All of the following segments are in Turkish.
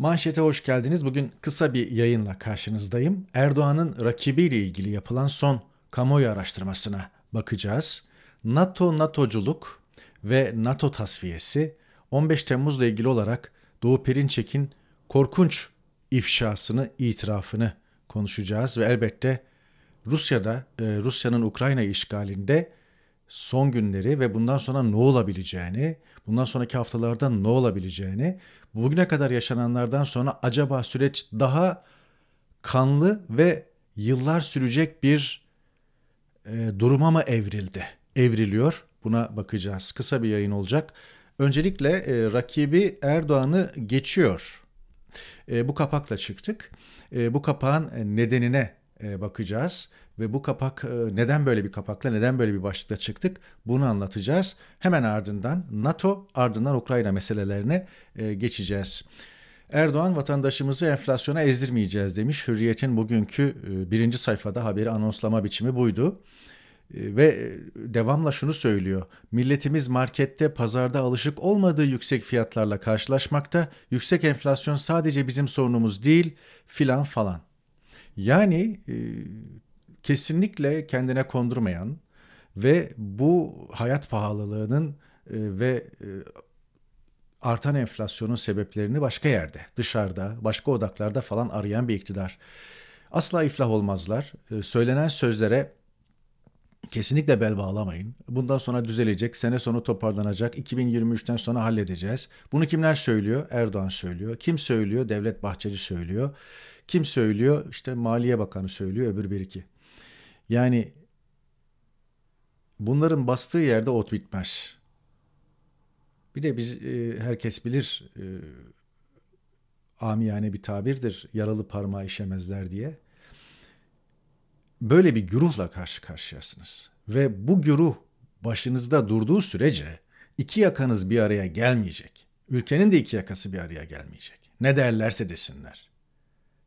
Manşete hoş geldiniz. Bugün kısa bir yayınla karşınızdayım. Erdoğan'ın rakibiyle ilgili yapılan son kamuoyu araştırmasına bakacağız. NATO NATOculuk ve NATO tasfiyesi 15 Temmuz'la ilgili olarak Doğu Perinçek'in korkunç ifşasını, itirafını konuşacağız ve elbette Rusya'da e, Rusya'nın Ukrayna işgalinde son günleri ve bundan sonra ne olabileceğini, bundan sonraki haftalarda ne olabileceğini, bugüne kadar yaşananlardan sonra acaba süreç daha kanlı ve yıllar sürecek bir e, duruma mı evrildi? Evriliyor. Buna bakacağız. Kısa bir yayın olacak. Öncelikle e, rakibi Erdoğan'ı geçiyor. E, bu kapakla çıktık. E, bu kapağın e, nedenine e, bakacağız ve bu kapak e, neden böyle bir kapakla neden böyle bir başlıkla çıktık bunu anlatacağız. Hemen ardından NATO ardından Ukrayna meselelerine e, geçeceğiz. Erdoğan vatandaşımızı enflasyona ezdirmeyeceğiz demiş. Hürriyet'in bugünkü birinci sayfada haberi anonslama biçimi buydu. Ve devamla şunu söylüyor. Milletimiz markette, pazarda alışık olmadığı yüksek fiyatlarla karşılaşmakta. Yüksek enflasyon sadece bizim sorunumuz değil filan falan. Yani e, kesinlikle kendine kondurmayan ve bu hayat pahalılığının e, ve e, artan enflasyonun sebeplerini başka yerde, dışarıda, başka odaklarda falan arayan bir iktidar. Asla iflah olmazlar. E, söylenen sözlere kesinlikle bel bağlamayın. Bundan sonra düzelecek, sene sonu toparlanacak, 2023'ten sonra halledeceğiz. Bunu kimler söylüyor? Erdoğan söylüyor. Kim söylüyor? Devlet Bahçeli söylüyor. Kim söylüyor? İşte Maliye Bakanı söylüyor öbür bir iki. Yani bunların bastığı yerde ot bitmez. Bir de biz e, herkes bilir e, amiyane bir tabirdir yaralı parmağı işemezler diye. Böyle bir güruhla karşı karşıyasınız ve bu güruh başınızda durduğu sürece iki yakanız bir araya gelmeyecek. Ülkenin de iki yakası bir araya gelmeyecek. Ne derlerse desinler.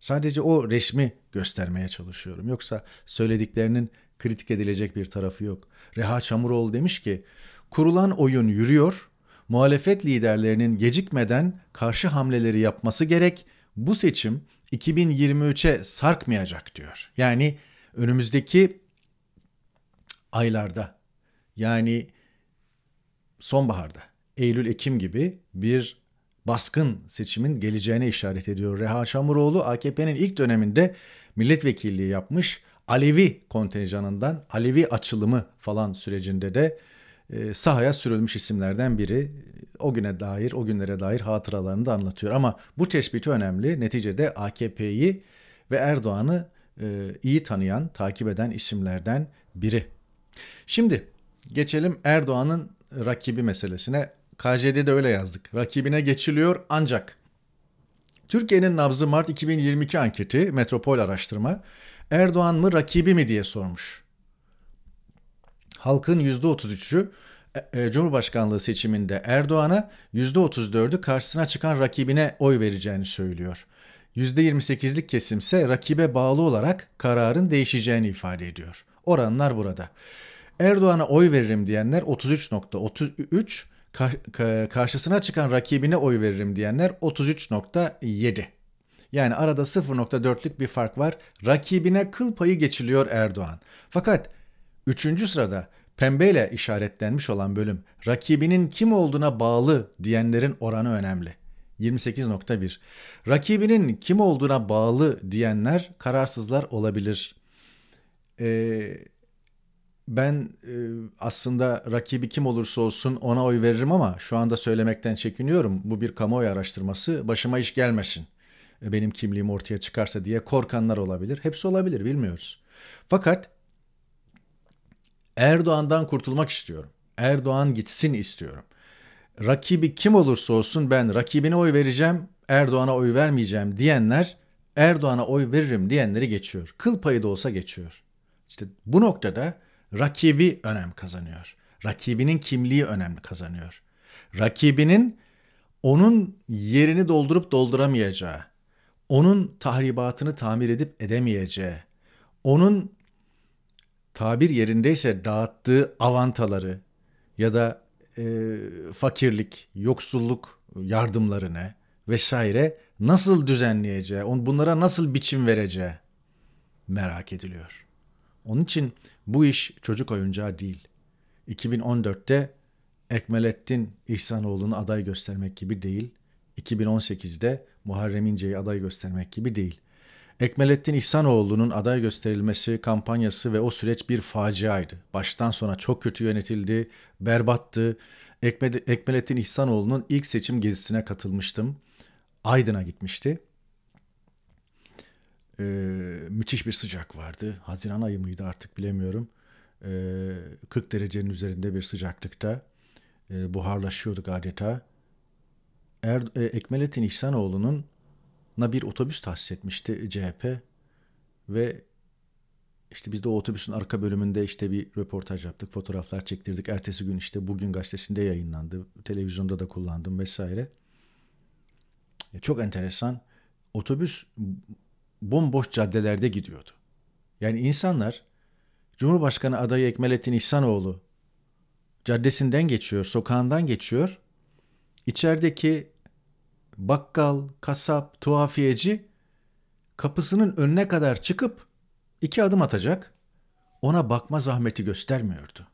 Sadece o resmi göstermeye çalışıyorum. Yoksa söylediklerinin kritik edilecek bir tarafı yok. Reha Çamuroğlu demiş ki, kurulan oyun yürüyor, muhalefet liderlerinin gecikmeden karşı hamleleri yapması gerek, bu seçim 2023'e sarkmayacak diyor. Yani önümüzdeki aylarda yani sonbaharda Eylül-Ekim gibi bir baskın seçimin geleceğine işaret ediyor. Reha Çamuroğlu AKP'nin ilk döneminde milletvekilliği yapmış. Alevi kontenjanından, Alevi açılımı falan sürecinde de e, sahaya sürülmüş isimlerden biri. O güne dair, o günlere dair hatıralarını da anlatıyor. Ama bu tespiti önemli. Neticede AKP'yi ve Erdoğan'ı e, iyi tanıyan, takip eden isimlerden biri. Şimdi geçelim Erdoğan'ın rakibi meselesine. KJ'de de öyle yazdık. Rakibine geçiliyor ancak. Türkiye'nin nabzı Mart 2022 anketi Metropol Araştırma Erdoğan mı rakibi mi diye sormuş. Halkın %33'ü e, e, Cumhurbaşkanlığı seçiminde Erdoğan'a %34'ü karşısına çıkan rakibine oy vereceğini söylüyor. %28'lik kesimse rakibe bağlı olarak kararın değişeceğini ifade ediyor. Oranlar burada. Erdoğan'a oy veririm diyenler 33.33, karşısına çıkan rakibine oy veririm diyenler 33.7. Yani arada 0.4'lük bir fark var. Rakibine kıl payı geçiliyor Erdoğan. Fakat 3. sırada pembeyle işaretlenmiş olan bölüm rakibinin kim olduğuna bağlı diyenlerin oranı önemli. 28.1. Rakibinin kim olduğuna bağlı diyenler kararsızlar olabilir. Ee, ben e, aslında rakibi kim olursa olsun ona oy veririm ama şu anda söylemekten çekiniyorum. Bu bir kamuoyu araştırması. Başıma iş gelmesin. E, benim kimliğim ortaya çıkarsa diye korkanlar olabilir. Hepsi olabilir bilmiyoruz. Fakat Erdoğan'dan kurtulmak istiyorum. Erdoğan gitsin istiyorum. Rakibi kim olursa olsun ben rakibine oy vereceğim, Erdoğan'a oy vermeyeceğim diyenler Erdoğan'a oy veririm diyenleri geçiyor. Kıl payı da olsa geçiyor. İşte bu noktada rakibi önem kazanıyor. Rakibinin kimliği önemli kazanıyor. Rakibinin onun yerini doldurup dolduramayacağı, onun tahribatını tamir edip edemeyeceği, onun tabir yerindeyse dağıttığı avantaları ya da e, fakirlik, yoksulluk yardımlarını vesaire nasıl düzenleyeceği, on bunlara nasıl biçim vereceği merak ediliyor. Onun için bu iş çocuk oyuncağı değil. 2014'te Ekmelettin İhsanoğlu'nu aday göstermek gibi değil. 2018'de Muharrem İnce'yi aday göstermek gibi değil. Ekmelettin İhsanoğlu'nun aday gösterilmesi, kampanyası ve o süreç bir faciaydı. Baştan sona çok kötü yönetildi, berbattı. Ekmelettin İhsanoğlu'nun ilk seçim gezisine katılmıştım. Aydın'a gitmişti. Ee, müthiş bir sıcak vardı. Haziran ayı mıydı artık bilemiyorum. Ee, 40 derecenin üzerinde bir sıcaklıkta e, buharlaşıyorduk adeta. Er, e, Ekmelettin İhsanoğlu'nun na bir otobüs tahsis etmişti CHP ve işte biz de o otobüsün arka bölümünde işte bir röportaj yaptık, fotoğraflar çektirdik. Ertesi gün işte bugün gazetesinde yayınlandı, televizyonda da kullandım vesaire. E, çok enteresan. Otobüs bomboş caddelerde gidiyordu. Yani insanlar Cumhurbaşkanı adayı Ekmelettin İhsanoğlu caddesinden geçiyor, sokağından geçiyor. İçerideki bakkal, kasap, tuhafiyeci kapısının önüne kadar çıkıp iki adım atacak. Ona bakma zahmeti göstermiyordu.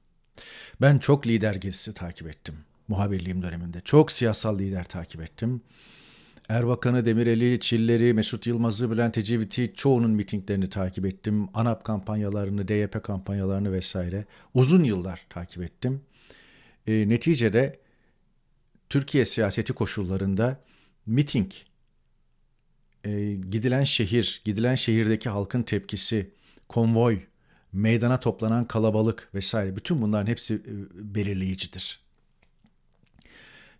Ben çok lider gezisi takip ettim muhabirliğim döneminde. Çok siyasal lider takip ettim. Erbakan'ı, Demirel'i, Çiller'i, Mesut Yılmaz'ı, Bülent Ecevit'i çoğunun mitinglerini takip ettim. ANAP kampanyalarını, DYP kampanyalarını vesaire uzun yıllar takip ettim. E, neticede Türkiye siyaseti koşullarında miting, e, gidilen şehir, gidilen şehirdeki halkın tepkisi, konvoy, meydana toplanan kalabalık vesaire bütün bunların hepsi e, belirleyicidir.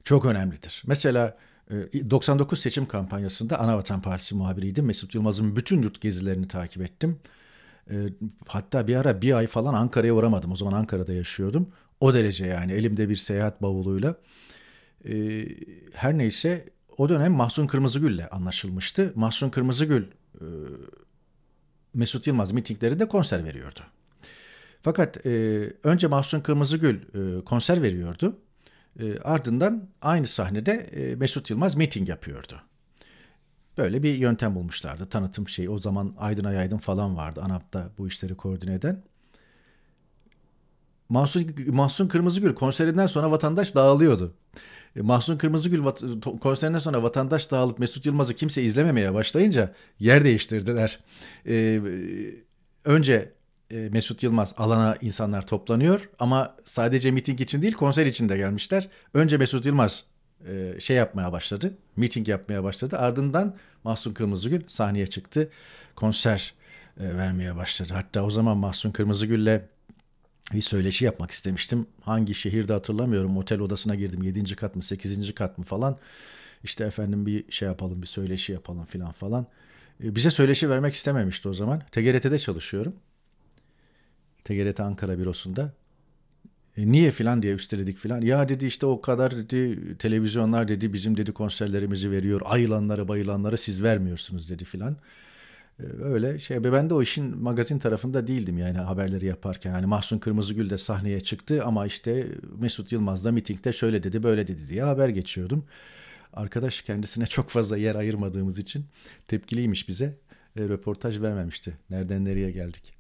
Çok önemlidir. Mesela 99 ee, seçim kampanyasında Anavatan Partisi muhabiriydim. Mesut Yılmaz'ın bütün yurt gezilerini takip ettim. Ee, hatta bir ara bir ay falan Ankara'ya uğramadım. O zaman Ankara'da yaşıyordum. O derece yani elimde bir seyahat bavuluyla. Ee, her neyse o dönem Mahsun Kırmızıgül'le anlaşılmıştı. Mahsun Kırmızıgül e, Mesut Yılmaz mitinglerinde konser veriyordu. Fakat e, önce Mahsun Kırmızıgül e, konser veriyordu. E, ardından aynı sahnede e, Mesut Yılmaz meeting yapıyordu. Böyle bir yöntem bulmuşlardı. Tanıtım şeyi o zaman Aydın Ayaydın falan vardı ANAP'ta bu işleri koordine eden. Mahsun, Mahsun Kırmızıgül konserinden sonra vatandaş dağılıyordu. E, Mahsun Kırmızıgül konserinden sonra vatandaş dağılıp Mesut Yılmaz'ı kimse izlememeye başlayınca yer değiştirdiler. Ee, önce e, Mesut Yılmaz alana insanlar toplanıyor ama sadece miting için değil konser için de gelmişler. Önce Mesut Yılmaz e, şey yapmaya başladı, miting yapmaya başladı. Ardından Mahsun Kırmızıgül sahneye çıktı, konser e, vermeye başladı. Hatta o zaman Mahsun Kırmızıgül'le bir söyleşi yapmak istemiştim. Hangi şehirde hatırlamıyorum. Otel odasına girdim. 7. kat mı 8. kat mı falan. İşte efendim bir şey yapalım bir söyleşi yapalım filan falan. Bize söyleşi vermek istememişti o zaman. TGRT'de çalışıyorum. TGRT Ankara bürosunda. E, niye filan diye üsteledik filan. Ya dedi işte o kadar dedi televizyonlar dedi bizim dedi konserlerimizi veriyor. Ayılanları bayılanları siz vermiyorsunuz dedi filan. E, öyle şey ben de o işin magazin tarafında değildim yani haberleri yaparken. Hani Mahsun Kırmızıgül de sahneye çıktı ama işte Mesut Yılmaz da mitingde şöyle dedi böyle dedi diye haber geçiyordum. Arkadaş kendisine çok fazla yer ayırmadığımız için tepkiliymiş bize. E, röportaj vermemişti. Nereden nereye geldik?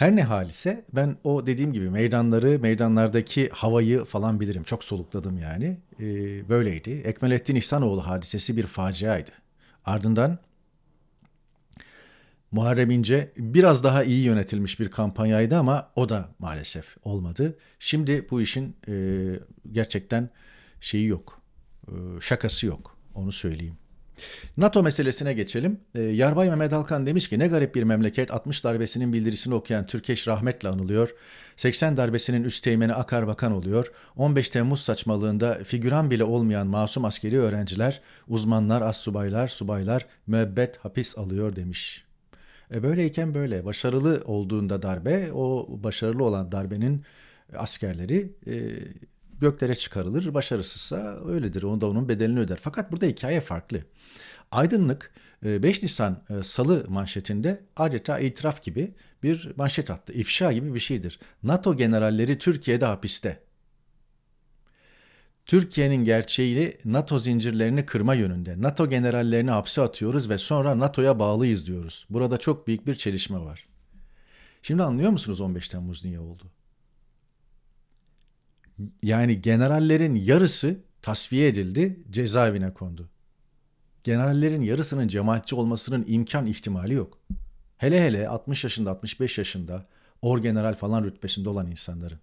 Her ne hal ise ben o dediğim gibi meydanları, meydanlardaki havayı falan bilirim. Çok solukladım yani. Ee, böyleydi. Ekmelettin İhsanoğlu hadisesi bir faciaydı. Ardından Muharrem İnce biraz daha iyi yönetilmiş bir kampanyaydı ama o da maalesef olmadı. Şimdi bu işin e, gerçekten şeyi yok, e, şakası yok onu söyleyeyim. NATO meselesine geçelim. E, Yarbay Mehmet Alkan demiş ki ne garip bir memleket 60 darbesinin bildirisini okuyan Türkeş rahmetle anılıyor. 80 darbesinin üst teğmeni Akar Bakan oluyor. 15 Temmuz saçmalığında figüran bile olmayan masum askeri öğrenciler, uzmanlar, assubaylar, subaylar müebbet hapis alıyor demiş. E böyleyken böyle başarılı olduğunda darbe o başarılı olan darbenin askerleri e, göklere çıkarılır, başarısızsa öyledir. Onu da onun bedelini öder. Fakat burada hikaye farklı. Aydınlık 5 e, Nisan e, Salı manşetinde adeta itiraf gibi bir manşet attı. İfşa gibi bir şeydir. NATO generalleri Türkiye'de hapiste. Türkiye'nin gerçeğiyle NATO zincirlerini kırma yönünde. NATO generallerini hapse atıyoruz ve sonra NATO'ya bağlıyız diyoruz. Burada çok büyük bir çelişme var. Şimdi anlıyor musunuz 15 Temmuz niye oldu? Yani generallerin yarısı tasfiye edildi, cezaevine kondu. Generallerin yarısının cemaatçi olmasının imkan ihtimali yok. Hele hele 60 yaşında, 65 yaşında or general falan rütbesinde olan insanların.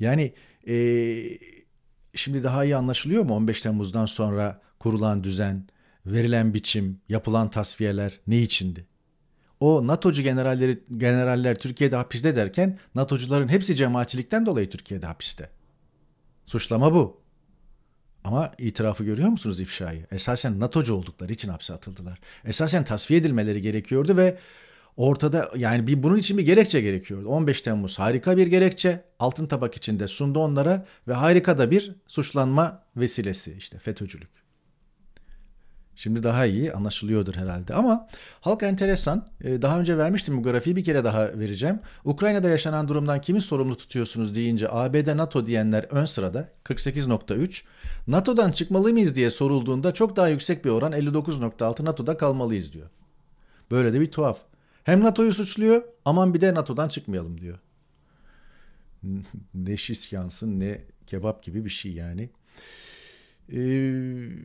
Yani ee, şimdi daha iyi anlaşılıyor mu 15 Temmuz'dan sonra kurulan düzen, verilen biçim, yapılan tasfiyeler ne içindi? o NATO'cu generalleri generaller Türkiye'de hapiste derken NATO'cuların hepsi cemaatçilikten dolayı Türkiye'de hapiste. Suçlama bu. Ama itirafı görüyor musunuz ifşayı? Esasen NATO'cu oldukları için hapse atıldılar. Esasen tasfiye edilmeleri gerekiyordu ve ortada yani bir bunun için bir gerekçe gerekiyordu. 15 Temmuz harika bir gerekçe. Altın tabak içinde sundu onlara ve harika da bir suçlanma vesilesi işte FETÖ'cülük. Şimdi daha iyi anlaşılıyordur herhalde. Ama halk enteresan. Ee, daha önce vermiştim bu grafiği bir kere daha vereceğim. Ukrayna'da yaşanan durumdan kimi sorumlu tutuyorsunuz deyince ABD NATO diyenler ön sırada 48.3. NATO'dan çıkmalı mıyız diye sorulduğunda çok daha yüksek bir oran 59.6 NATO'da kalmalıyız diyor. Böyle de bir tuhaf. Hem NATO'yu suçluyor aman bir de NATO'dan çıkmayalım diyor. ne şiş yansın ne kebap gibi bir şey yani. Eee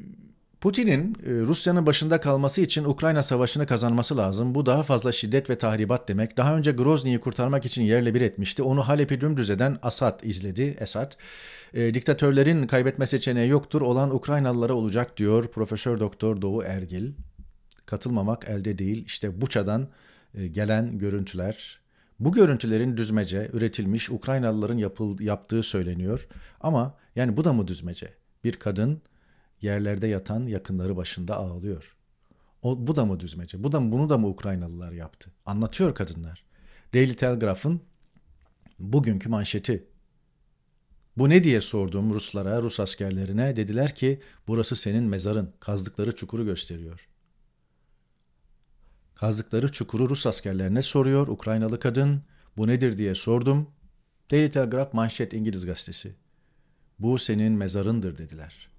Putin'in e, Rusya'nın başında kalması için Ukrayna Savaşı'nı kazanması lazım. Bu daha fazla şiddet ve tahribat demek. Daha önce Grozny'yi kurtarmak için yerle bir etmişti. Onu Halep'i dümdüz eden Asad izledi. Esad. E, diktatörlerin kaybetme seçeneği yoktur. Olan Ukraynalılara olacak diyor Profesör Doktor Doğu Ergil. Katılmamak elde değil. İşte Buça'dan e, gelen görüntüler. Bu görüntülerin düzmece üretilmiş Ukraynalıların yapıl, yaptığı söyleniyor. Ama yani bu da mı düzmece? Bir kadın yerlerde yatan yakınları başında ağlıyor. O, bu da mı düzmece? Bu da bunu da mı Ukraynalılar yaptı? Anlatıyor kadınlar. Daily Telegraph'ın bugünkü manşeti. Bu ne diye sorduğum Ruslara, Rus askerlerine dediler ki burası senin mezarın. Kazdıkları çukuru gösteriyor. Kazdıkları çukuru Rus askerlerine soruyor Ukraynalı kadın. Bu nedir diye sordum. Daily Telegraph manşet İngiliz gazetesi. Bu senin mezarındır dediler.''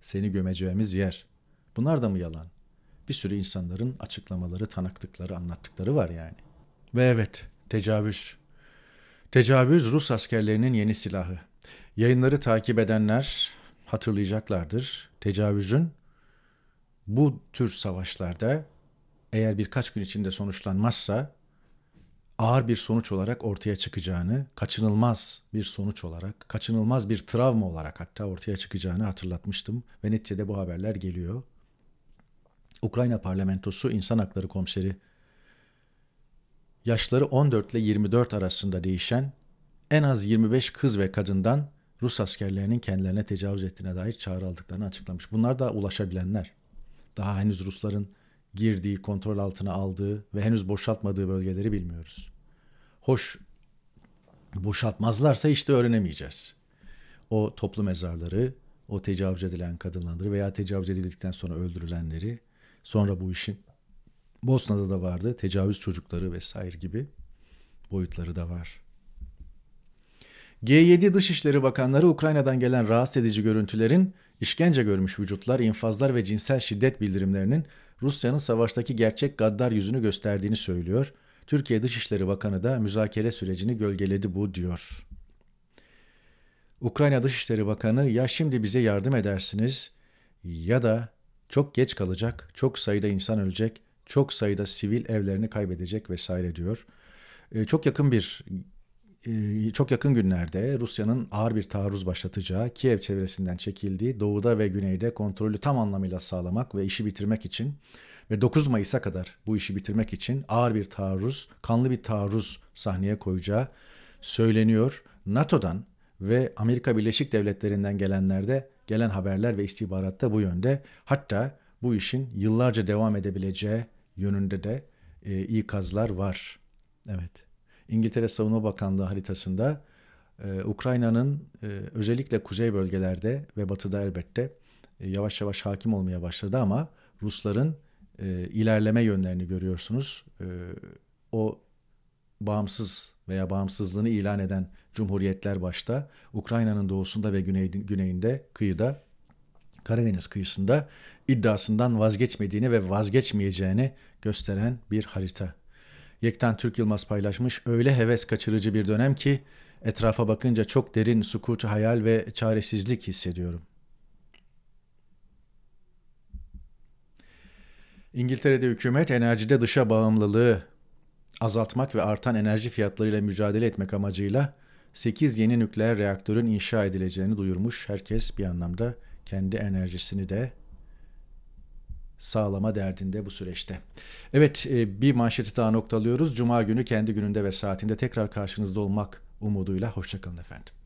seni gömeceğimiz yer. Bunlar da mı yalan? Bir sürü insanların açıklamaları, tanıklıkları, anlattıkları var yani. Ve evet, tecavüz. Tecavüz Rus askerlerinin yeni silahı. Yayınları takip edenler hatırlayacaklardır. Tecavüzün bu tür savaşlarda eğer birkaç gün içinde sonuçlanmazsa ağır bir sonuç olarak ortaya çıkacağını, kaçınılmaz bir sonuç olarak, kaçınılmaz bir travma olarak hatta ortaya çıkacağını hatırlatmıştım ve neticede bu haberler geliyor. Ukrayna Parlamentosu İnsan Hakları Komiseri yaşları 14 ile 24 arasında değişen en az 25 kız ve kadından Rus askerlerinin kendilerine tecavüz ettiğine dair çağrı aldıklarını açıklamış. Bunlar da ulaşabilenler. Daha henüz Rusların girdiği, kontrol altına aldığı ve henüz boşaltmadığı bölgeleri bilmiyoruz. Hoş boşaltmazlarsa işte öğrenemeyeceğiz. O toplu mezarları, o tecavüz edilen kadınları veya tecavüz edildikten sonra öldürülenleri, sonra bu işin Bosna'da da vardı, tecavüz çocukları vesaire gibi boyutları da var. G7 Dışişleri Bakanları Ukrayna'dan gelen rahatsız edici görüntülerin, işkence görmüş vücutlar, infazlar ve cinsel şiddet bildirimlerinin Rusya'nın savaştaki gerçek gaddar yüzünü gösterdiğini söylüyor. Türkiye Dışişleri Bakanı da müzakere sürecini gölgeledi bu diyor. Ukrayna Dışişleri Bakanı ya şimdi bize yardım edersiniz ya da çok geç kalacak, çok sayıda insan ölecek, çok sayıda sivil evlerini kaybedecek vesaire diyor. E, çok yakın bir ee, çok yakın günlerde Rusya'nın ağır bir taarruz başlatacağı, Kiev çevresinden çekildiği doğuda ve güneyde kontrolü tam anlamıyla sağlamak ve işi bitirmek için ve 9 Mayıs'a kadar bu işi bitirmek için ağır bir taarruz, kanlı bir taarruz sahneye koyacağı söyleniyor. NATO'dan ve Amerika Birleşik Devletleri'nden gelenlerde gelen haberler ve istihbaratta bu yönde. Hatta bu işin yıllarca devam edebileceği yönünde de e, ikazlar var. Evet. İngiltere Savunma Bakanlığı haritasında e, Ukrayna'nın e, özellikle kuzey bölgelerde ve batıda elbette e, yavaş yavaş hakim olmaya başladı ama Rusların e, ilerleme yönlerini görüyorsunuz. E, o bağımsız veya bağımsızlığını ilan eden cumhuriyetler başta Ukrayna'nın doğusunda ve güney, güneyinde kıyıda Karadeniz kıyısında iddiasından vazgeçmediğini ve vazgeçmeyeceğini gösteren bir harita Yekten Türk Yılmaz paylaşmış. Öyle heves kaçırıcı bir dönem ki etrafa bakınca çok derin sukut, hayal ve çaresizlik hissediyorum. İngiltere'de hükümet enerjide dışa bağımlılığı azaltmak ve artan enerji fiyatlarıyla mücadele etmek amacıyla 8 yeni nükleer reaktörün inşa edileceğini duyurmuş. Herkes bir anlamda kendi enerjisini de sağlama derdinde bu süreçte. Evet e, bir manşeti daha noktalıyoruz. Cuma günü kendi gününde ve saatinde tekrar karşınızda olmak umuduyla. Hoşçakalın efendim.